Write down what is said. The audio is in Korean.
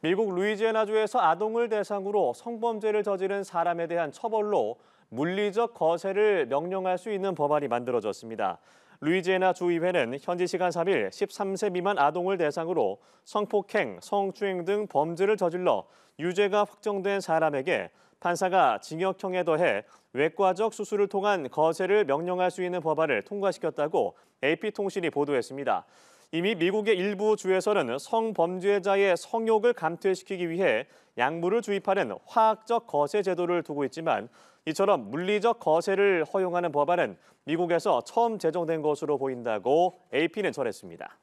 미국 루이지애나주에서 아동을 대상으로 성범죄를 저지른 사람에 대한 처벌로 물리적 거세를 명령할 수 있는 법안이 만들어졌습니다. 루이지애나 주의회는 현지 시간 3일 13세 미만 아동을 대상으로 성폭행, 성추행 등 범죄를 저질러 유죄가 확정된 사람에게 판사가 징역형에 더해 외과적 수술을 통한 거세를 명령할 수 있는 법안을 통과시켰다고 AP통신이 보도했습니다. 이미 미국의 일부 주에서는 성범죄자의 성욕을 감퇴시키기 위해 약물을 주입하는 화학적 거세 제도를 두고 있지만 이처럼 물리적 거세를 허용하는 법안은 미국에서 처음 제정된 것으로 보인다고 AP는 전했습니다.